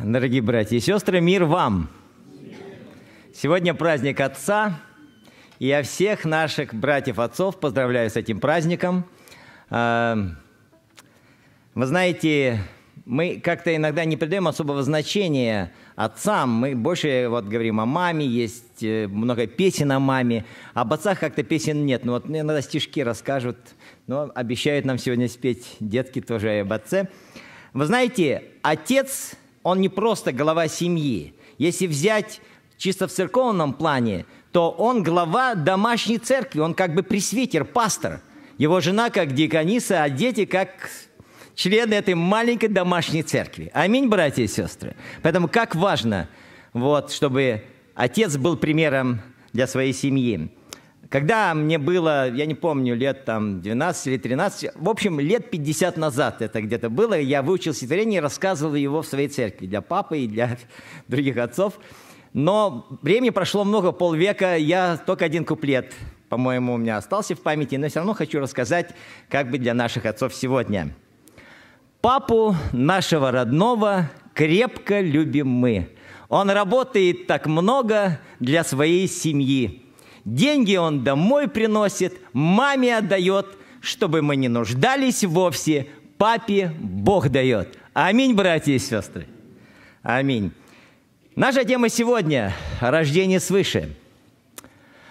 дорогие братья и сестры, мир вам! Сегодня праздник Отца, и я всех наших братьев-отцов поздравляю с этим праздником. А, вы знаете, мы как-то иногда не придаем особого значения отцам. Мы больше вот говорим о маме, есть э, много песен о маме. Об отцах как-то песен нет. Но вот иногда стишки расскажут, но обещают нам сегодня спеть детки тоже и об отце. Вы знаете, отец он не просто глава семьи. Если взять чисто в церковном плане, то он глава домашней церкви, он как бы пресвитер, пастор. Его жена как диакониса, а дети как члены этой маленькой домашней церкви. Аминь, братья и сестры. Поэтому как важно, вот, чтобы отец был примером для своей семьи. Когда мне было, я не помню, лет там 12 или 13, в общем, лет 50 назад это где-то было, я выучил стихотворение и рассказывал его в своей церкви для папы и для других отцов. Но времени прошло много, полвека, я только один куплет, по-моему, у меня остался в памяти, но все равно хочу рассказать как бы для наших отцов сегодня. «Папу нашего родного крепко любим мы. Он работает так много для своей семьи». Деньги он домой приносит, маме отдает, чтобы мы не нуждались вовсе, папе Бог дает. Аминь, братья и сестры. Аминь. Наша тема сегодня – рождение свыше.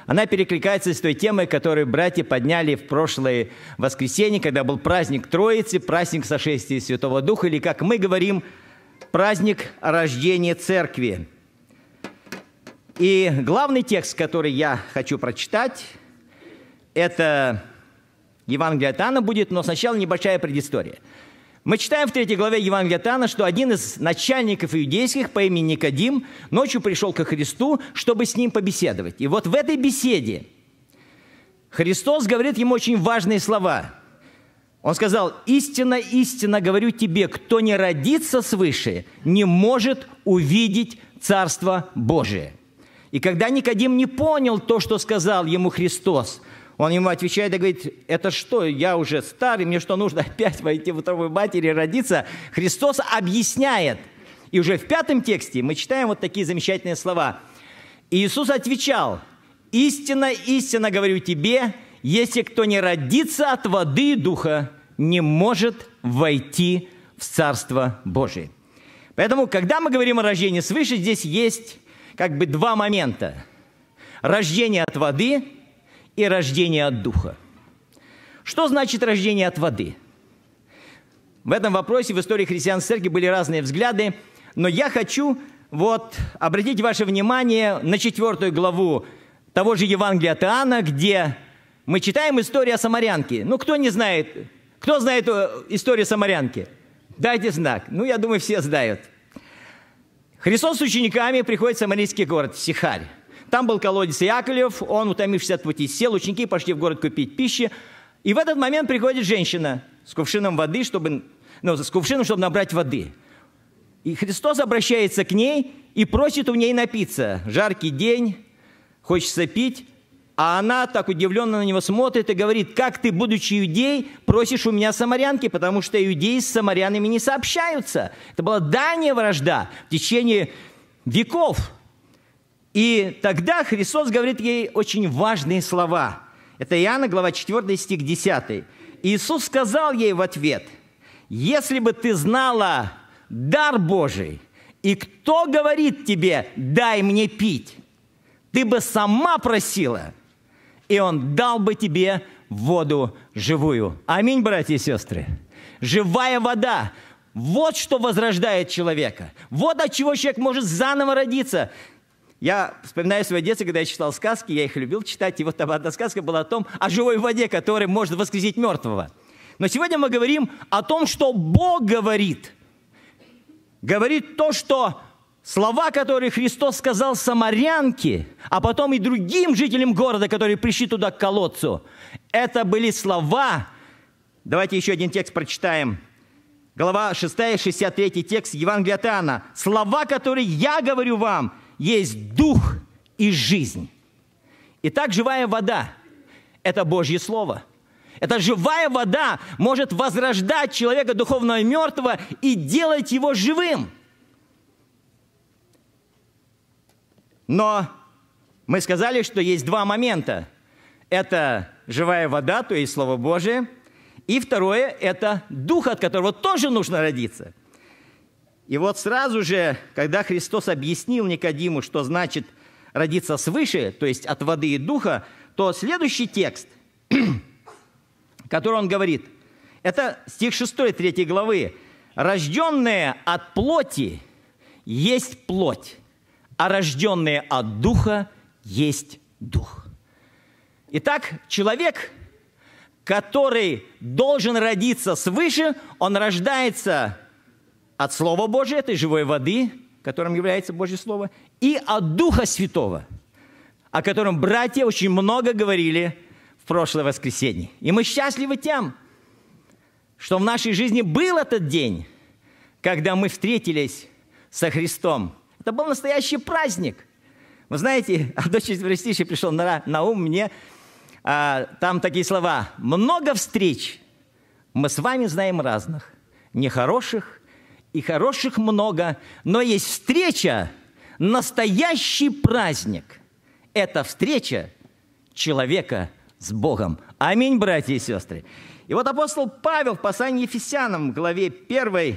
Она перекликается с той темой, которую братья подняли в прошлое воскресенье, когда был праздник Троицы, праздник сошествия Святого Духа, или, как мы говорим, праздник рождения Церкви – и главный текст, который я хочу прочитать, это Евангелие от будет, но сначала небольшая предыстория. Мы читаем в третьей главе Евангелия Тана, что один из начальников иудейских по имени Никодим ночью пришел ко Христу, чтобы с ним побеседовать. И вот в этой беседе Христос говорит ему очень важные слова. Он сказал, «Истина, истина, говорю тебе, кто не родится свыше, не может увидеть Царство Божие». И когда Никодим не понял то, что сказал ему Христос, он ему отвечает и говорит, это что, я уже старый, мне что, нужно опять войти в утробу матери и родиться? Христос объясняет. И уже в пятом тексте мы читаем вот такие замечательные слова. И Иисус отвечал, «Истина, истина говорю тебе, если кто не родится от воды и духа, не может войти в Царство Божие». Поэтому, когда мы говорим о рождении свыше, здесь есть как бы два момента. Рождение от воды и рождение от духа. Что значит рождение от воды? В этом вопросе в истории христиан церкви были разные взгляды, но я хочу вот обратить ваше внимание на четвертую главу того же Евангелия от Иоанна, где мы читаем историю о самарянке. Ну, кто не знает? Кто знает э, историю самарянки? Дайте знак. Ну, я думаю, все знают – Христос с учениками приходит в самарийский город Сихарь. Там был колодец Яковлев, он, утомившись от пути, сел, ученики пошли в город купить пищи. И в этот момент приходит женщина с кувшином воды, чтобы, ну, с кувшином, чтобы набрать воды. И Христос обращается к ней и просит у ней напиться. Жаркий день, хочется пить. А она так удивленно на него смотрит и говорит, как ты, будучи иудей, просишь у меня самарянки, потому что иудеи с самарянами не сообщаются. Это была дальняя вражда в течение веков. И тогда Христос говорит ей очень важные слова. Это Иоанна, глава 4, стих 10. Иисус сказал ей в ответ, «Если бы ты знала дар Божий, и кто говорит тебе, дай мне пить, ты бы сама просила, и Он дал бы тебе воду живую. Аминь, братья и сестры. Живая вода. Вот что возрождает человека. Вот от чего человек может заново родиться. Я вспоминаю свое детство, когда я читал сказки, я их любил читать, и вот там одна сказка была о том, о живой воде, которая может воскресить мертвого. Но сегодня мы говорим о том, что Бог говорит. Говорит то, что Слова, которые Христос сказал самарянке, а потом и другим жителям города, которые пришли туда к колодцу, это были слова. Давайте еще один текст прочитаем. Глава 6, 63 текст Евангелия от «Слова, которые я говорю вам, есть дух и жизнь». Итак, живая вода – это Божье Слово – эта живая вода может возрождать человека духовно мертвого и делать его живым – Но мы сказали, что есть два момента. Это живая вода, то есть Слово Божие. И второе – это дух, от которого тоже нужно родиться. И вот сразу же, когда Христос объяснил Никодиму, что значит родиться свыше, то есть от воды и духа, то следующий текст, который он говорит, это стих 6 3 главы. «Рожденные от плоти есть плоть, а рожденное от Духа есть Дух. Итак, человек, который должен родиться свыше, он рождается от Слова Божия, этой живой воды, которым является Божье Слово, и от Духа Святого, о котором братья очень много говорили в прошлое воскресенье. И мы счастливы тем, что в нашей жизни был этот день, когда мы встретились со Христом – это был настоящий праздник. Вы знаете, дочь четверостиши пришел на, на ум мне, а, там такие слова. «Много встреч мы с вами знаем разных, нехороших и хороших много, но есть встреча, настоящий праздник. Это встреча человека с Богом. Аминь, братья и сестры. И вот апостол Павел в послании Ефесянам, главе 1,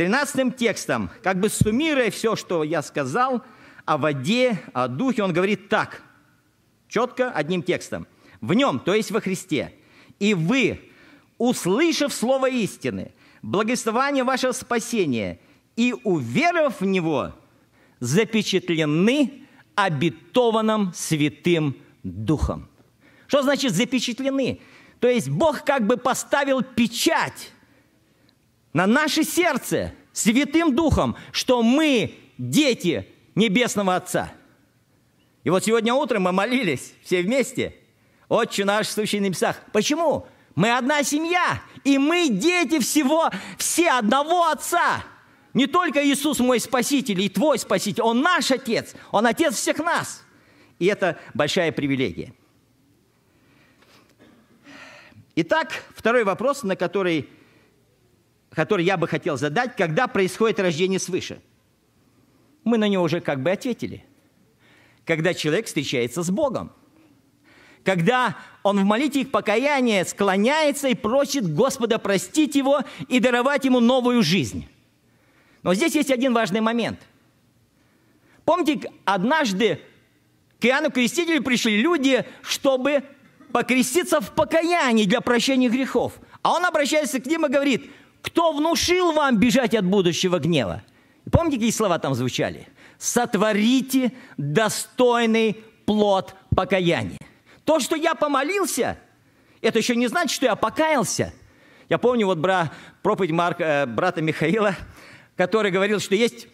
13 текстом, как бы суммируя все, что я сказал о воде, о духе, он говорит так, четко, одним текстом. В нем, то есть во Христе, и вы, услышав слово истины, благословение вашего спасения и уверовав в него, запечатлены обетованным Святым Духом. Что значит запечатлены? То есть Бог как бы поставил печать на наше сердце Святым Духом, что мы дети Небесного Отца. И вот сегодня утром мы молились все вместе. Отче наш, сущий на небесах. Почему? Мы одна семья, и мы дети всего, все одного Отца. Не только Иисус мой Спаситель и твой Спаситель, Он наш Отец, Он Отец всех нас. И это большая привилегия. Итак, второй вопрос, на который который я бы хотел задать, когда происходит рождение свыше? Мы на него уже как бы ответили. Когда человек встречается с Богом. Когда он в молитве их покаяния склоняется и просит Господа простить его и даровать ему новую жизнь. Но здесь есть один важный момент. Помните, однажды к Иоанну Крестителю пришли люди, чтобы покреститься в покаянии для прощения грехов. А он обращается к ним и говорит, кто внушил вам бежать от будущего гнева? Помните, какие слова там звучали? Сотворите достойный плод покаяния. То, что я помолился, это еще не значит, что я покаялся. Я помню вот бра, проповедь Марка э, брата Михаила, который говорил, что есть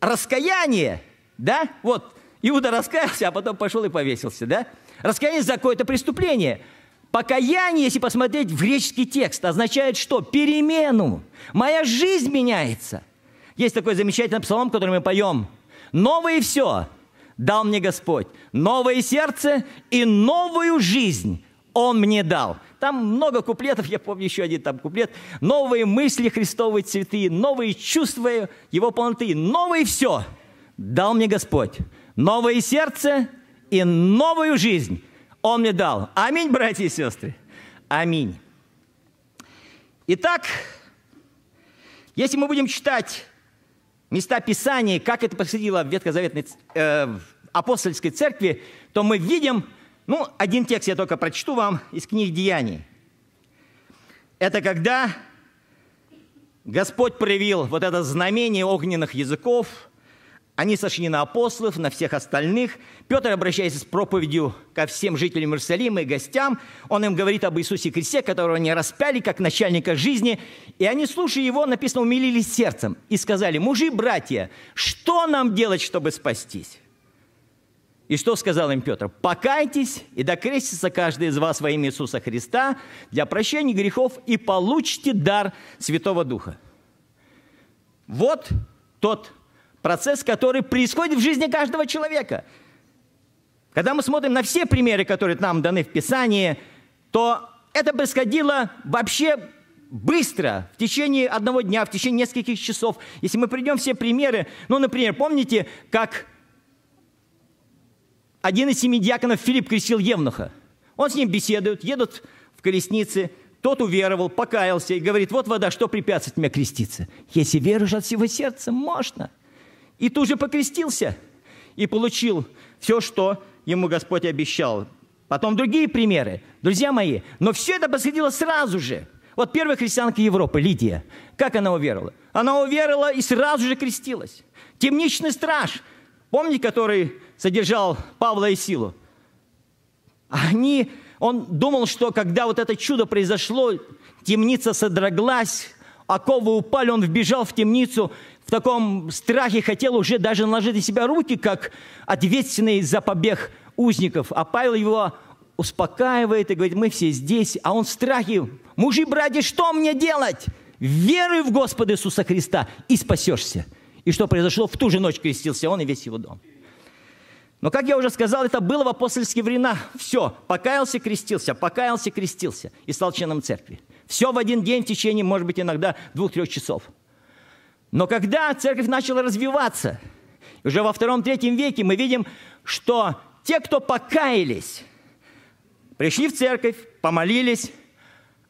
раскаяние, да? Вот, Иуда раскаялся, а потом пошел и повесился, да? Раскаяние за какое-то преступление – Покаяние, если посмотреть в греческий текст, означает что? Перемену. Моя жизнь меняется. Есть такой замечательный псалом, который мы поем. «Новое все дал мне Господь, новое сердце и новую жизнь Он мне дал». Там много куплетов, я помню еще один там куплет. «Новые мысли Христовые цветы, новые чувства Его полноты, новое все дал мне Господь, новое сердце и новую жизнь он мне дал. Аминь, братья и сестры. Аминь. Итак, если мы будем читать места Писания, как это происходило в Ветхозаветной э, в апостольской церкви, то мы видим, ну, один текст я только прочту вам из книг Деяний. Это когда Господь проявил вот это знамение огненных языков – они сошли на апостолов, на всех остальных. Петр, обращаясь с проповедью ко всем жителям Иерусалима и гостям, он им говорит об Иисусе Христе, которого они распяли, как начальника жизни. И они, слушая его, написано, умилились сердцем и сказали, «Мужи, братья, что нам делать, чтобы спастись?» И что сказал им Петр? «Покайтесь и докрестится каждый из вас во имя Иисуса Христа для прощения грехов и получите дар Святого Духа». Вот тот процесс, который происходит в жизни каждого человека. Когда мы смотрим на все примеры, которые нам даны в Писании, то это происходило вообще быстро, в течение одного дня, в течение нескольких часов. Если мы придем все примеры, ну, например, помните, как один из семи диаконов Филипп крестил Евнуха. Он с ним беседует, едут в колеснице, тот уверовал, покаялся и говорит, вот вода, что препятствует мне креститься? Если веруешь от всего сердца, можно – и тут же покрестился и получил все, что ему Господь обещал. Потом другие примеры, друзья мои. Но все это происходило сразу же. Вот первая христианка Европы, Лидия, как она уверовала? Она уверовала и сразу же крестилась. Темничный страж, помните, который содержал Павла и Силу? Они, он думал, что когда вот это чудо произошло, темница содроглась, оковы упали, он вбежал в темницу, в таком страхе хотел уже даже наложить на себя руки, как ответственный за побег узников. А Павел его успокаивает и говорит, мы все здесь, а он в страхе. Мужи, братья, что мне делать? Веруй в Господа Иисуса Христа и спасешься. И что произошло? В ту же ночь крестился он и весь его дом. Но, как я уже сказал, это было в апостольские времена. Все, покаялся, крестился, покаялся, крестился и стал членом церкви. Все в один день в течение, может быть, иногда двух-трех часов – но когда церковь начала развиваться, уже во втором-третьем веке мы видим, что те, кто покаялись, пришли в церковь, помолились,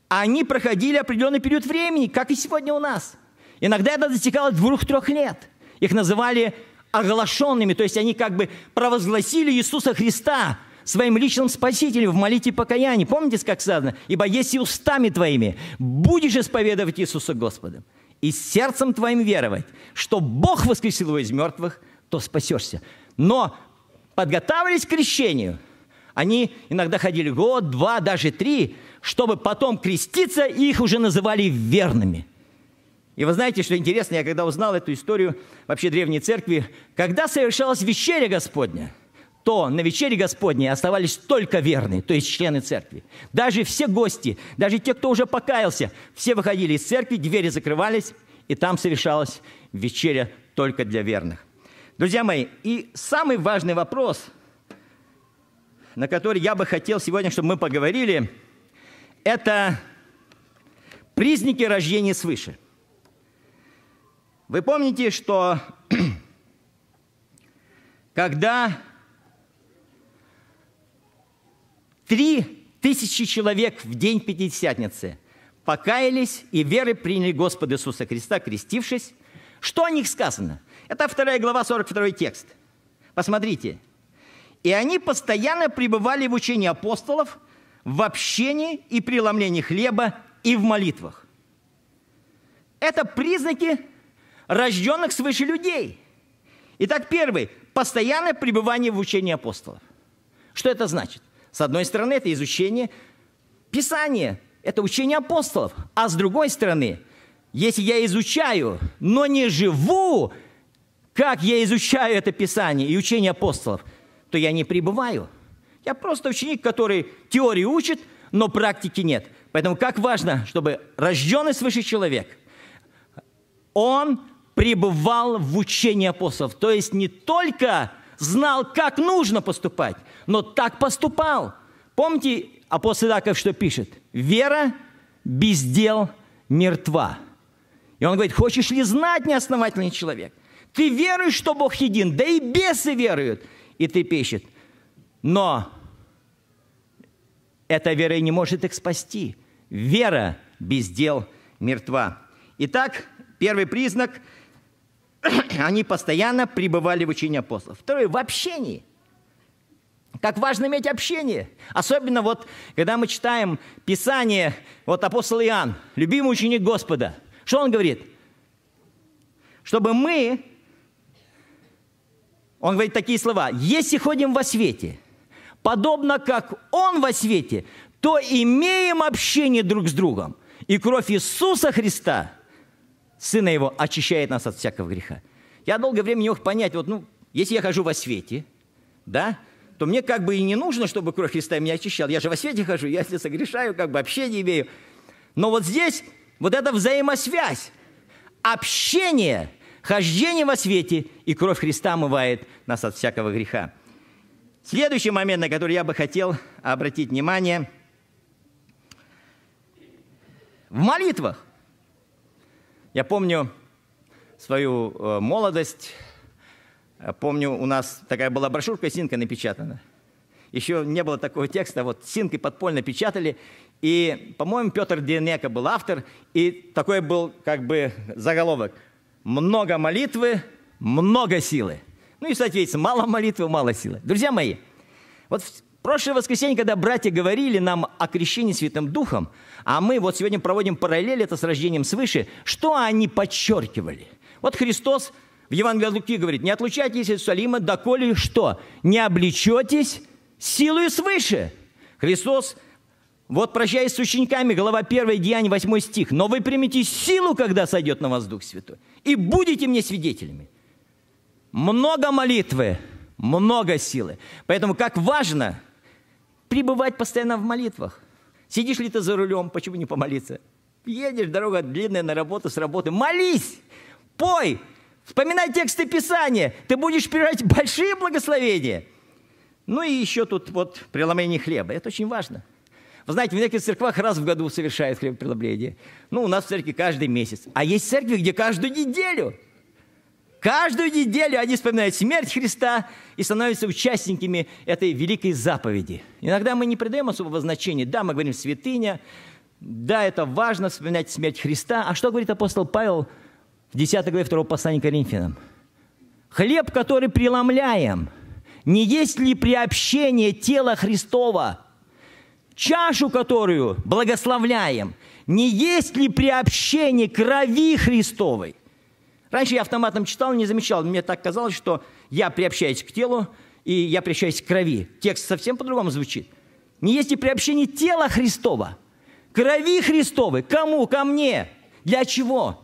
они проходили определенный период времени, как и сегодня у нас. Иногда это достигало двух-трех лет. Их называли оглашенными, то есть они как бы провозгласили Иисуса Христа своим личным спасителем в молитве покаяния. Помните, как сказано? «Ибо если устами твоими будешь исповедовать Иисуса Господом, и сердцем твоим веровать, что Бог воскресил его из мертвых, то спасешься. Но подготавливались к крещению. Они иногда ходили год, два, даже три, чтобы потом креститься, и их уже называли верными. И вы знаете, что интересно, я когда узнал эту историю вообще Древней Церкви, когда совершалась вечеря Господня – то на вечере Господней оставались только верные, то есть члены церкви. Даже все гости, даже те, кто уже покаялся, все выходили из церкви, двери закрывались, и там совершалась вечеря только для верных. Друзья мои, и самый важный вопрос, на который я бы хотел сегодня, чтобы мы поговорили, это признаки рождения свыше. Вы помните, что когда Три тысячи человек в день Пятидесятницы покаялись и веры приняли Господа Иисуса Христа, крестившись. Что о них сказано? Это вторая глава, 42 текст. Посмотрите. «И они постоянно пребывали в учении апостолов, в общении и преломлении хлеба и в молитвах». Это признаки рожденных свыше людей. Итак, первый – постоянное пребывание в учении апостолов. Что это значит? С одной стороны, это изучение Писания, это учение апостолов. А с другой стороны, если я изучаю, но не живу, как я изучаю это Писание и учение апостолов, то я не пребываю. Я просто ученик, который теорию учит, но практики нет. Поэтому как важно, чтобы рожденный свыше человек, он пребывал в учении апостолов. То есть не только знал, как нужно поступать, но так поступал. Помните, апостол Иаков что пишет? «Вера без дел мертва». И он говорит, хочешь ли знать, неосновательный человек? Ты веруешь, что Бог един, да и бесы веруют. И ты пишет, но эта вера и не может их спасти. Вера без дел мертва. Итак, первый признак – они постоянно пребывали в учении апостолов. Второй – в общении – как важно иметь общение. Особенно вот, когда мы читаем Писание, вот апостол Иоанн, любимый ученик Господа. Что он говорит? Чтобы мы, он говорит такие слова, если ходим во свете, подобно как он во свете, то имеем общение друг с другом. И кровь Иисуса Христа, Сына Его, очищает нас от всякого греха. Я долгое время не мог понять, вот, ну, если я хожу во свете, да, то мне как бы и не нужно, чтобы кровь Христа меня очищала. Я же во свете хожу, я если согрешаю, как бы вообще не имею. Но вот здесь вот эта взаимосвязь, общение, хождение во свете, и кровь Христа омывает нас от всякого греха. Следующий момент, на который я бы хотел обратить внимание, в молитвах. Я помню свою э, молодость, Э, помню, у нас такая была брошюрка «Синка» напечатана. Еще не было такого текста, вот «Синкой» подпольно печатали. И, по-моему, Петр Денека был автор, и такой был как бы заголовок «Много молитвы, много силы». Ну и, соответственно, мало молитвы, мало силы. Друзья мои, вот в прошлое воскресенье, когда братья говорили нам о крещении Святым Духом, а мы вот сегодня проводим параллель это с рождением свыше, что они подчеркивали? Вот Христос – в Евангелии от Луки говорит, не отлучайтесь из Иерусалима, доколе что? Не облечетесь силою свыше. Христос, вот прощаясь с учениками, глава 1, Деяние 8 стих, но вы примете силу, когда сойдет на вас Дух Святой, и будете мне свидетелями. Много молитвы, много силы. Поэтому как важно пребывать постоянно в молитвах. Сидишь ли ты за рулем, почему не помолиться? Едешь, дорога длинная на работу, с работы, молись, пой, Вспоминай тексты Писания, ты будешь переживать большие благословения. Ну и еще тут вот преломление хлеба. Это очень важно. Вы знаете, в некоторых церквах раз в году совершают хлебопреломление. Ну, у нас в церкви каждый месяц. А есть церкви, где каждую неделю. Каждую неделю они вспоминают смерть Христа и становятся участниками этой великой заповеди. Иногда мы не придаем особого значения. Да, мы говорим «святыня», да, это важно вспоминать смерть Христа. А что говорит апостол Павел – в 10 главе 2 послания Коринфянам. «Хлеб, который преломляем, не есть ли приобщение тела Христова? Чашу, которую благословляем, не есть ли приобщение крови Христовой?» Раньше я автоматом читал, не замечал. Мне так казалось, что я приобщаюсь к телу, и я приобщаюсь к крови. Текст совсем по-другому звучит. Не есть ли приобщение тела Христова, крови Христовой. Кому? Ко мне. Для чего?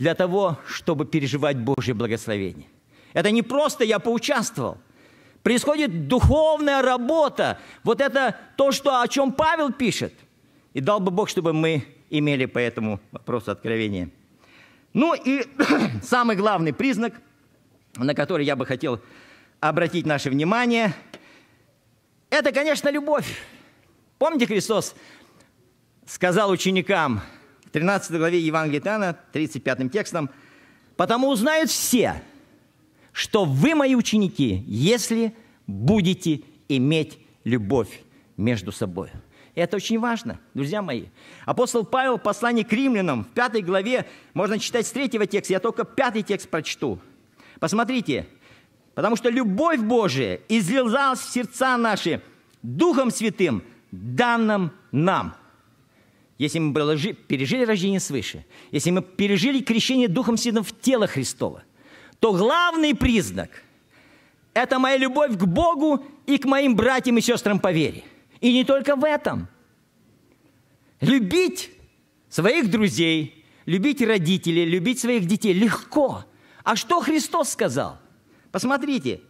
для того, чтобы переживать Божье благословение. Это не просто я поучаствовал. Происходит духовная работа. Вот это то, что, о чем Павел пишет. И дал бы Бог, чтобы мы имели по этому вопросу откровение. Ну и самый главный признак, на который я бы хотел обратить наше внимание, это, конечно, любовь. Помните, Христос сказал ученикам – в 13 главе Евангелия Иоанна, 35 текстом, «Потому узнают все, что вы мои ученики, если будете иметь любовь между собой». Это очень важно, друзья мои. Апостол Павел в послании к римлянам, в 5 главе, можно читать с 3 текста, я только пятый текст прочту. Посмотрите, потому что любовь Божия излилась в сердца наши Духом Святым, данным нам – если мы пережили рождение свыше, если мы пережили крещение Духом Святым в тело Христова, то главный признак – это моя любовь к Богу и к моим братьям и сестрам по вере. И не только в этом. Любить своих друзей, любить родителей, любить своих детей легко. А что Христос сказал? Посмотрите,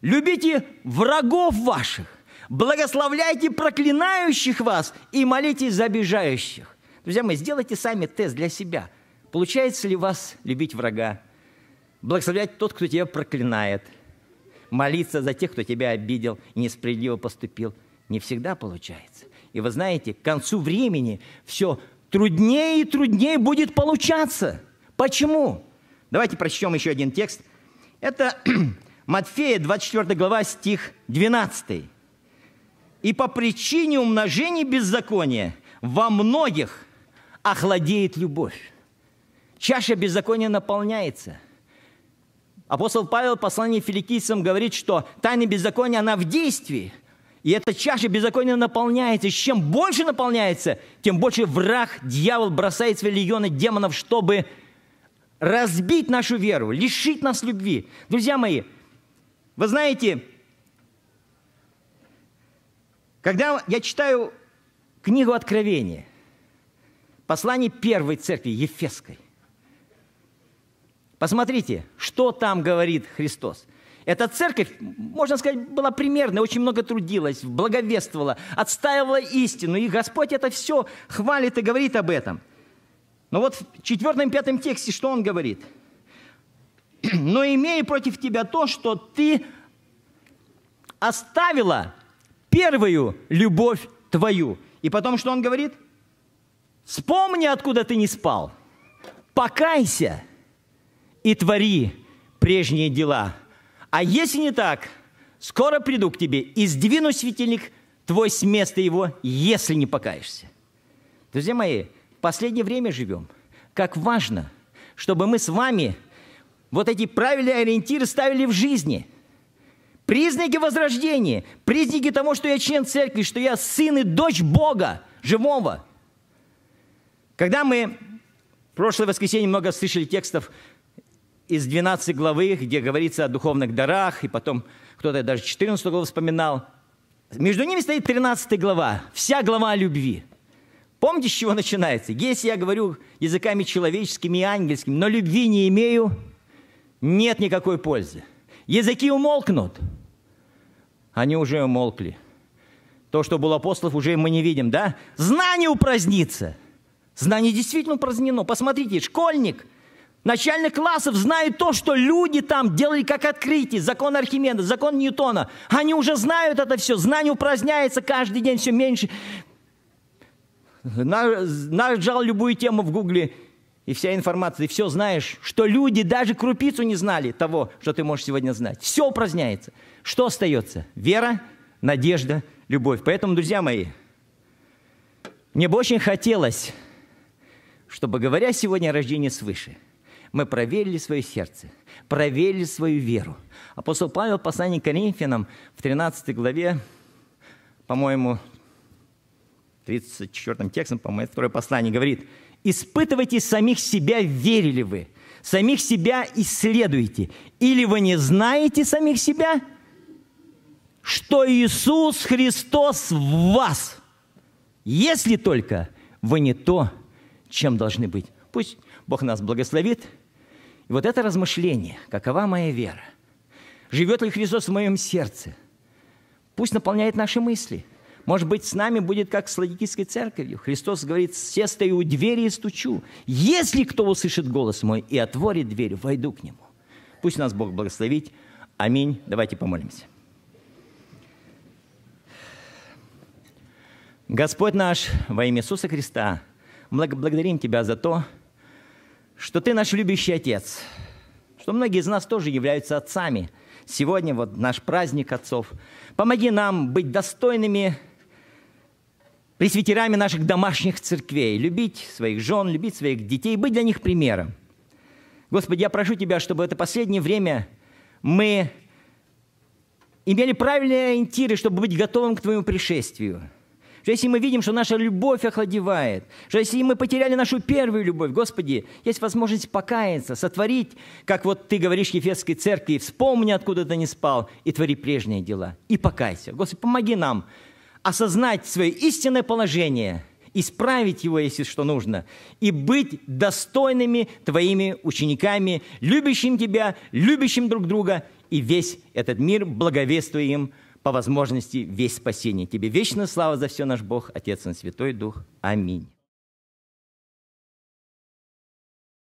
любите врагов ваших, Благословляйте проклинающих вас и молитесь за обижающих. Друзья мои, сделайте сами тест для себя. Получается ли у вас любить врага? Благословлять тот, кто тебя проклинает. Молиться за тех, кто тебя обидел и несправедливо поступил. Не всегда получается. И вы знаете, к концу времени все труднее и труднее будет получаться. Почему? Давайте прочтем еще один текст. Это Матфея, 24 глава, стих 12 и по причине умножения беззакония во многих охладеет любовь. Чаша беззакония наполняется. Апостол Павел в послании филикийцам говорит, что тайна беззакония, она в действии. И эта чаша беззакония наполняется. И чем больше наполняется, тем больше враг, дьявол бросает свои легионы демонов, чтобы разбить нашу веру, лишить нас любви. Друзья мои, вы знаете, когда я читаю книгу Откровения, послание первой церкви Ефесской, посмотрите, что там говорит Христос. Эта церковь, можно сказать, была примерной, очень много трудилась, благовествовала, отстаивала истину, и Господь это все хвалит и говорит об этом. Но вот в четвертом, и пятом тексте что он говорит? «Но имея против тебя то, что ты оставила первую любовь твою. И потом что он говорит? Вспомни, откуда ты не спал. Покайся и твори прежние дела. А если не так, скоро приду к тебе и сдвину светильник твой с места его, если не покаешься. Друзья мои, в последнее время живем. Как важно, чтобы мы с вами вот эти правильные ориентиры ставили в жизни – Признаки возрождения, признаки того, что я член церкви, что я сын и дочь Бога живого. Когда мы в прошлое воскресенье много слышали текстов из 12 главы, где говорится о духовных дарах, и потом кто-то даже 14 главу вспоминал. Между ними стоит 13 глава, вся глава о любви. Помните, с чего начинается? Если я говорю языками человеческими и ангельскими, но любви не имею, нет никакой пользы – Языки умолкнут. Они уже умолкли. То, что было апостолов, уже мы не видим, да? Знание упразднится. Знание действительно упразднено. Посмотрите, школьник начальных классов знает то, что люди там делали как открытие. Закон Архимеда, закон Ньютона. Они уже знают это все. Знание упраздняется каждый день все меньше. Нажал любую тему в гугле – и вся информация, ты все знаешь, что люди даже крупицу не знали того, что ты можешь сегодня знать. Все упраздняется. Что остается? Вера, надежда, любовь. Поэтому, друзья мои, мне бы очень хотелось, чтобы, говоря сегодня о рождении свыше, мы проверили свое сердце, проверили свою веру. Апостол Павел в послании к Коринфянам в 13 главе, по-моему, 34 текстом, по-моему, второе послание говорит – Испытывайте самих себя, верили вы. Самих себя исследуйте. Или вы не знаете самих себя, что Иисус Христос в вас. Если только вы не то, чем должны быть. Пусть Бог нас благословит. И вот это размышление, какова моя вера, живет ли Христос в моем сердце, пусть наполняет наши мысли – может быть, с нами будет как с Ладикийской церковью. Христос говорит, все стою у двери и стучу. Если кто услышит голос мой и отворит дверь, войду к нему. Пусть нас Бог благословит. Аминь. Давайте помолимся. Господь наш, во имя Иисуса Христа, благодарим Тебя за то, что Ты наш любящий Отец, что многие из нас тоже являются отцами. Сегодня вот наш праздник отцов. Помоги нам быть достойными пресвитерами наших домашних церквей, любить своих жен, любить своих детей, быть для них примером. Господи, я прошу Тебя, чтобы это последнее время мы имели правильные ориентиры, чтобы быть готовым к Твоему пришествию. Что если мы видим, что наша любовь охладевает, что если мы потеряли нашу первую любовь, Господи, есть возможность покаяться, сотворить, как вот ты говоришь Ефесской церкви, вспомни, откуда ты не спал, и твори прежние дела, и покайся. Господи, помоги нам осознать свое истинное положение, исправить его, если что нужно, и быть достойными твоими учениками, любящим тебя, любящим друг друга, и весь этот мир благовествуя им по возможности весь спасение. Тебе вечная слава за все наш Бог, Отец и Святой Дух. Аминь.